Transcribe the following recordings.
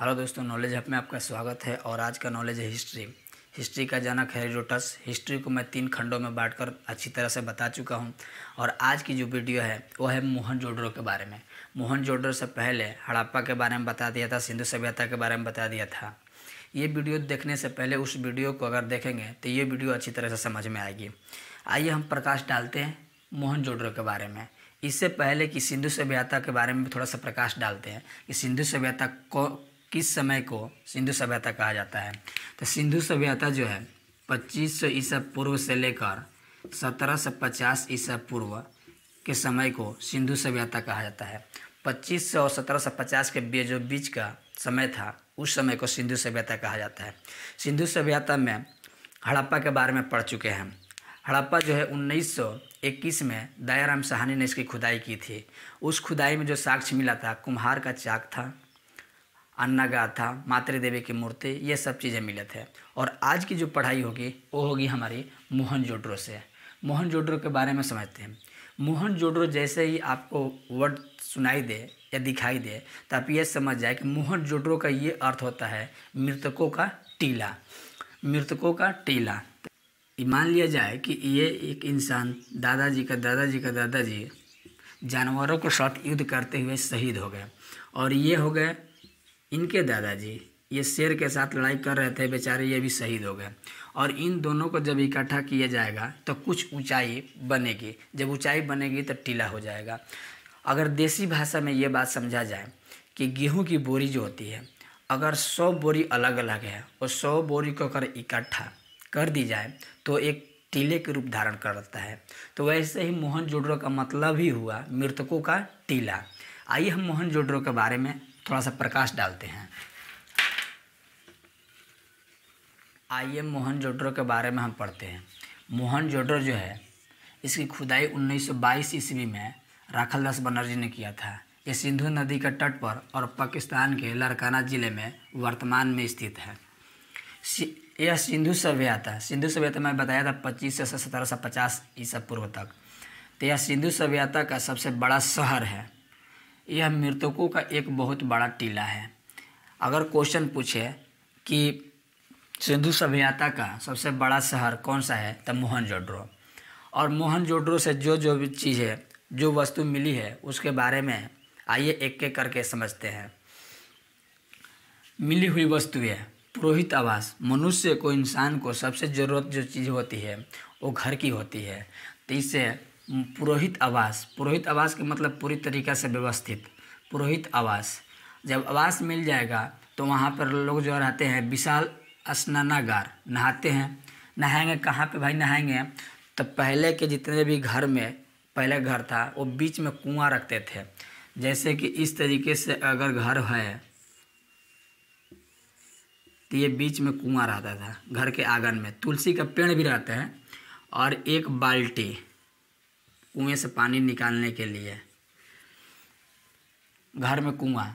hello दोस्तों knowledge hub में आपका स्वागत है और आज का नॉलेज है हिस्ट्री हिस्ट्री का जनक हेरोडोटस हिस्ट्री को मैं तीन खंडों में बांटकर अच्छी तरह से बता चुका हूँ और आज की जो वीडियो है वो है मोहन जोडरो के बारे में मोहन जोडरो से पहले हड़प्पा के बारे में बता दिया था सिंधु सभ्यता के बारे में बता दिया था ये वीडियो देखने से पहले उस वीडियो को अगर देखेंगे तो ये वीडियो अच्छी तरह से समझ में आएगी आइए हम प्रकाश डालते हैं मोहन जोडरो के बारे में इससे पहले कि सिंधु सभ्यता के बारे में थोड़ा सा प्रकाश डालते हैं कि सिंधु सभ्यता को किस समय को सिंधु सभ्यता कहा जाता है तो सिंधु सभ्यता जो है पच्चीस सौ ईसा पूर्व से लेकर 1750 सौ पचास ईसा पूर्व के समय को सिंधु सभ्यता कहा जाता है पच्चीस सौ और 1750 सौ पचास के बीच जो बीच का समय था उस समय को सिंधु सभ्यता कहा जाता है सिंधु सभ्यता में हड़प्पा के बारे में पढ़ चुके हैं हड़प्पा जो है 1921 में दयाराम साहनी ने इसकी खुदाई की थी उस खुदाई में जो साक्ष्य मिला था कुम्हार का चाक था गाथा मातृदेवी की मूर्ति ये सब चीज़ें मिले थे और आज की जो पढ़ाई होगी वो होगी हमारी मोहन जोड्रो से मोहन जोड्रो के बारे में समझते हैं मोहन जोड्रो जैसे ही आपको वर्ड सुनाई दे या दिखाई दे तो आप ये समझ जाए कि मोहन जोड्रो का ये अर्थ होता है मृतकों का टीला मृतकों का टीला मान लिया जाए कि ये एक इंसान दादाजी का दादाजी का दादाजी जानवरों के साथ युद्ध करते हुए शहीद हो गए और ये हो गए इनके दादाजी ये शेर के साथ लड़ाई कर रहे थे बेचारे ये भी शहीद हो गए और इन दोनों को जब इकट्ठा किया जाएगा तो कुछ ऊंचाई बनेगी जब ऊंचाई बनेगी तो टीला हो जाएगा अगर देसी भाषा में ये बात समझा जाए कि गेहूं की बोरी जो होती है अगर सौ बोरी अलग अलग है और सौ बोरी को अगर इकट्ठा कर दी जाए तो एक टीले के रूप धारण करता है तो वैसे ही मोहन का मतलब ही हुआ मृतकों का टीला आइए हम मोहन के बारे में थोड़ा सा प्रकाश डालते हैं आई एम मोहन जोड्रो के बारे में हम पढ़ते हैं मोहन जोड्रो जो है इसकी खुदाई 1922 ईस्वी में राखल दास बनर्जी ने किया था ये सिंधु नदी के तट पर और पाकिस्तान के लड़काना ज़िले में वर्तमान में स्थित है यह सिंधु सभ्यता सिंधु सभ्यता मैं बताया था पच्चीस से सत्रह सौ पचास ईसा पूर्व तक तो यह सिंधु सभ्यता का सबसे बड़ा शहर है यह मृतकों का एक बहुत बड़ा टीला है अगर क्वेश्चन पूछे कि सिंधु सभ्यता का सबसे बड़ा शहर कौन सा है तो जोड्रो और जोड्रो से जो जो भी चीज़ है जो वस्तु मिली है उसके बारे में आइए एक एक करके समझते हैं मिली हुई वस्तुएं पुरोहित आवास मनुष्य को इंसान को सबसे ज़रूरत जो चीज़ होती है वो घर की होती है तो इससे पुरोहित आवास पुरोहित आवास के मतलब पूरी तरीक़े से व्यवस्थित पुरोहित आवास जब आवास मिल जाएगा तो वहाँ पर लोग जो रहते हैं विशाल स्नानागार नहाते हैं नहाएंगे कहाँ पे भाई नहाएंगे तो पहले के जितने भी घर में पहले घर था वो बीच में कुआं रखते थे जैसे कि इस तरीके से अगर घर है तो ये बीच में कुआं रहता था घर के आंगन में तुलसी का पेड़ भी रहता है और एक बाल्टी कुएँ से पानी निकालने के लिए घर में कुआँ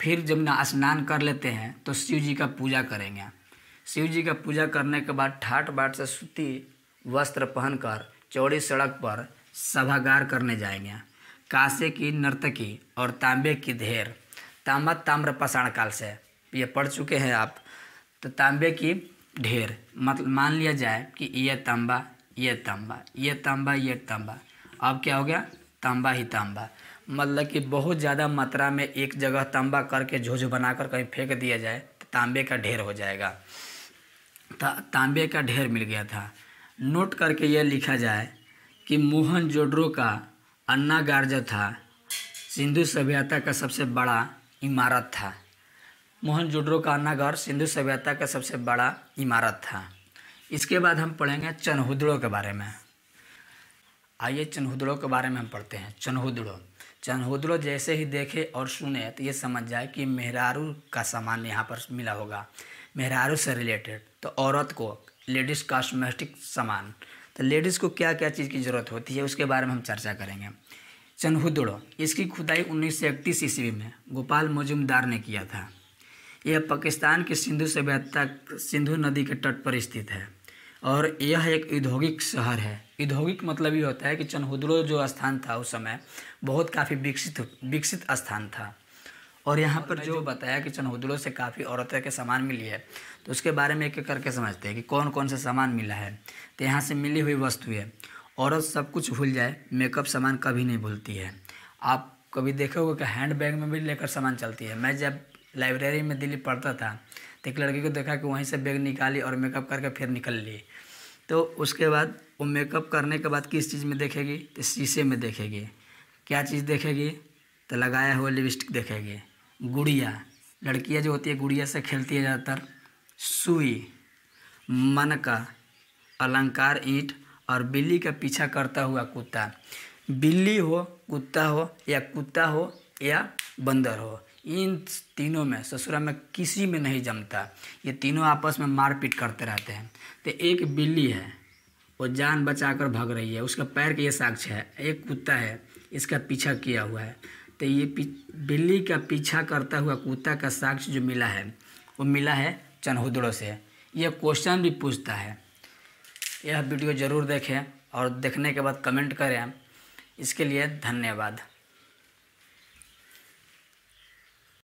फिर जब ना स्नान कर लेते हैं तो शिव जी का पूजा करेंगे शिव जी का पूजा करने के बाद ठाट बाट से सूती वस्त्र पहनकर चौड़ी सड़क पर सभागार करने जाएंगे कांसे की नर्तकी और तांबे की ढेर तांबा ताम्र पाषाण काल से ये पढ़ चुके हैं आप तो तांबे की ढेर मतलब मान लिया जाए कि ये तांबा ये तांबा ये तांबा ये तांबा अब क्या हो गया तांबा ही तांबा मतलब कि बहुत ज़्यादा मात्रा में एक जगह तांबा करके झोझ बनाकर कहीं फेंक दिया जाए तो तांबे का ढेर हो जाएगा ता, तांबे का ढेर मिल गया था नोट करके यह लिखा जाए कि मोहन जोड्रो का अन्ना गार्जा था सिंधु सभ्यता का सबसे बड़ा इमारत था मोहन जोड्रो का अन्नागढ़ सिंधु सभ्यता का सबसे बड़ा इमारत था इसके बाद हम पढ़ेंगे चनहुद्रो के बारे में आइए चनहुदड़ों के बारे में हम पढ़ते हैं चन्हुदड़ों चन्हुदड़ों जैसे ही देखे और सुने तो ये समझ जाए कि मेहरारू का सामान यहाँ पर मिला होगा मेहरारू से रिलेटेड तो औरत को लेडीज़ कॉस्मेटिक सामान तो लेडीज़ को क्या क्या चीज़ की ज़रूरत होती है उसके बारे में हम चर्चा करेंगे चन्हुदड़ो इसकी खुदाई उन्नीस सौ इकतीस ईस्वी में गोपाल मजुमदार ने किया था यह पाकिस्तान की सिंधु सभ्यता सिंधु नदी के तट पर स्थित है और यह एक औद्योगिक शहर है औद्योगिक मतलब ये होता है कि चनहुद्रो जो स्थान था उस समय बहुत काफ़ी विकसित विकसित स्थान था और यहाँ पर जो बताया कि चनहुद्रो से काफ़ी औरतों के सामान मिली है तो उसके बारे में एक एक करके समझते हैं कि कौन कौन सा सामान मिला है तो यहाँ से मिली हुई वस्तुएँ औरत सब कुछ भूल जाए मेकअप सामान कभी नहीं भूलती है आप कभी देखे होगा कि हैंड बैग में भी लेकर सामान चलती है मैं जब लाइब्रेरी में दिल्ली पढ़ता था तो एक लड़की को देखा कि वहीं से बैग निकाली और मेकअप करके फिर निकल ली तो उसके बाद वो मेकअप करने के बाद किस चीज़ में देखेगी तो शीशे में देखेगी क्या चीज़ देखेगी तो लगाया हुआ लिपस्टिक देखेगी गुड़िया लड़कियाँ जो होती है गुड़िया से खेलती है ज़्यादातर सुई का अलंकार ईंट और बिल्ली का पीछा करता हुआ कुत्ता बिल्ली हो कुत्ता हो या कुत्ता हो या बंदर हो इन तीनों में ससुराल में किसी में नहीं जमता ये तीनों आपस में मारपीट करते रहते हैं तो एक बिल्ली है वो जान बचा कर भाग रही है उसका पैर के ये साक्ष्य है एक कुत्ता है इसका पीछा किया हुआ है तो ये बिल्ली का पीछा करता हुआ कुत्ता का साक्ष्य जो मिला है वो मिला है चनहुदड़ों से यह क्वेश्चन भी पूछता है यह वीडियो ज़रूर देखें और देखने के बाद कमेंट करें इसके लिए धन्यवाद